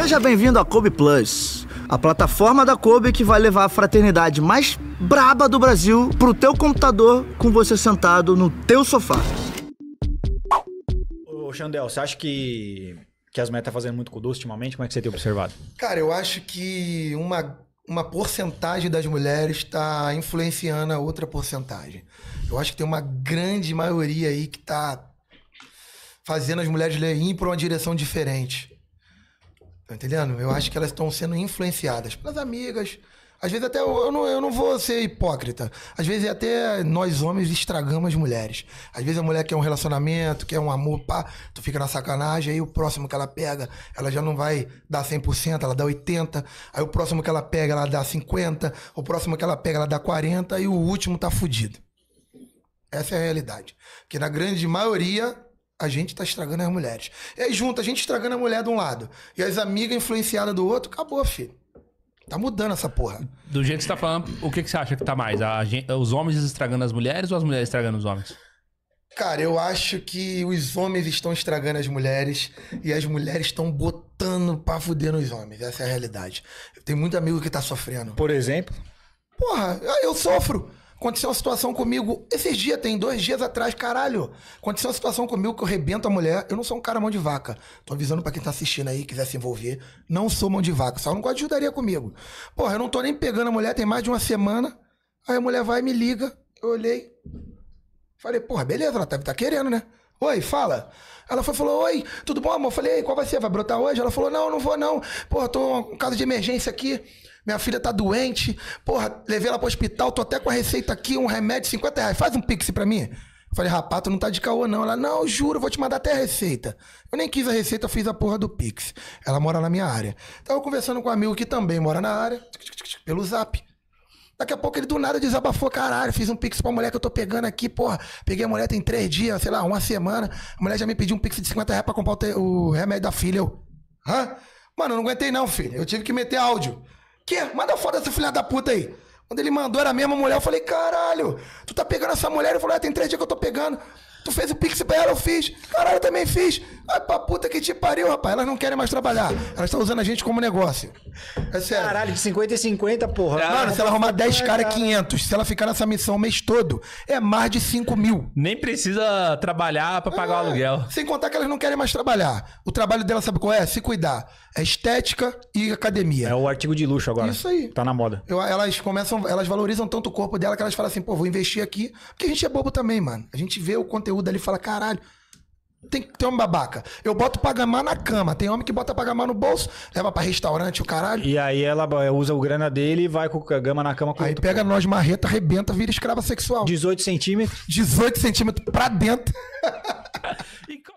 Seja bem-vindo a Kobe Plus, a plataforma da Kobe que vai levar a fraternidade mais braba do Brasil pro teu computador com você sentado no teu sofá. Ô Xandel, você acha que, que as metas tá fazendo muito com o doce ultimamente? Como é que você tem observado? Cara, eu acho que uma, uma porcentagem das mulheres está influenciando a outra porcentagem. Eu acho que tem uma grande maioria aí que está fazendo as mulheres ir para uma direção diferente. Tá entendendo? Eu acho que elas estão sendo influenciadas pelas amigas. Às vezes até eu não, eu não vou ser hipócrita. Às vezes é até nós homens estragamos as mulheres. Às vezes a mulher quer um relacionamento, quer um amor, pá, tu fica na sacanagem, aí o próximo que ela pega, ela já não vai dar 100%, ela dá 80%, aí o próximo que ela pega, ela dá 50%, o próximo que ela pega, ela dá 40% e o último tá fudido. Essa é a realidade. Que na grande maioria a gente tá estragando as mulheres. E aí junto, a gente estragando a mulher de um lado e as amigas influenciadas do outro, acabou, filho. Tá mudando essa porra. Do jeito que você tá falando, o que, que você acha que tá mais? A, os homens estragando as mulheres ou as mulheres estragando os homens? Cara, eu acho que os homens estão estragando as mulheres e as mulheres estão botando pra fuder nos homens. Essa é a realidade. Eu tenho muito amigo que tá sofrendo. Por exemplo? Porra, eu sofro. Aconteceu uma situação comigo, esses dias, tem dois dias atrás, caralho. Aconteceu uma situação comigo que eu rebento a mulher. Eu não sou um cara mão de vaca. Tô avisando pra quem tá assistindo aí, quiser se envolver. Não sou mão de vaca. Só não gosto de ajudaria comigo. Porra, eu não tô nem pegando a mulher, tem mais de uma semana. Aí a mulher vai e me liga. Eu olhei. Falei, porra, beleza, ela deve tá querendo, né? Oi, fala. Ela foi, falou, oi, tudo bom, amor? falei, qual vai ser? Vai brotar hoje? Ela falou, não, não vou não. Porra, tô com caso de emergência aqui. Minha filha tá doente. Porra, levei ela pro hospital, tô até com a receita aqui, um remédio, 50 reais. Faz um pix pra mim. falei, rapaz, tu não tá de caô, não. Ela, não, juro, vou te mandar até a receita. Eu nem quis a receita, eu fiz a porra do Pix. Ela mora na minha área. Tava conversando com um amigo que também mora na área, pelo zap. Daqui a pouco ele do nada desabafou, caralho, fiz um pix pra mulher que eu tô pegando aqui, porra. Peguei a mulher tem três dias, sei lá, uma semana. A mulher já me pediu um pix de 50 reais pra comprar o, te... o remédio da filha. Eu, hã? Mano, eu não aguentei não, filho. Eu tive que meter áudio. Que? Manda foda essa filha da puta aí. Quando ele mandou, era a mesma mulher. Eu falei, caralho, tu tá pegando essa mulher? Ele falou, é, tem três dias que eu tô pegando. Tu fez o Pix pra ela, eu fiz. Caralho, eu também fiz. Ai, pra puta que te pariu, rapaz. Elas não querem mais trabalhar. Elas estão usando a gente como negócio. É sério. Caralho, de 50 e 50, porra. Mano, se ela arrumar 10 caras, cara. 500. Se ela ficar nessa missão o mês todo, é mais de 5 mil. Nem precisa trabalhar pra pagar é. o aluguel. Sem contar que elas não querem mais trabalhar. O trabalho dela, sabe qual é? Se cuidar. É estética e academia. É o artigo de luxo agora. Isso aí. Tá na moda. Eu, elas começam, elas valorizam tanto o corpo dela que elas falam assim, pô, vou investir aqui. Porque a gente é bobo também, mano. A gente vê o conteúdo conteúdo ali e fala, caralho, tem que ter um babaca. Eu boto pra gamar na cama. Tem homem que bota pra gamar no bolso, leva pra restaurante, o caralho. E aí ela eh, usa o grana dele e vai com a gama na cama com Aí pega nós marreta, arrebenta, vira escrava sexual. 18 centímetros? 18 centímetros pra dentro. e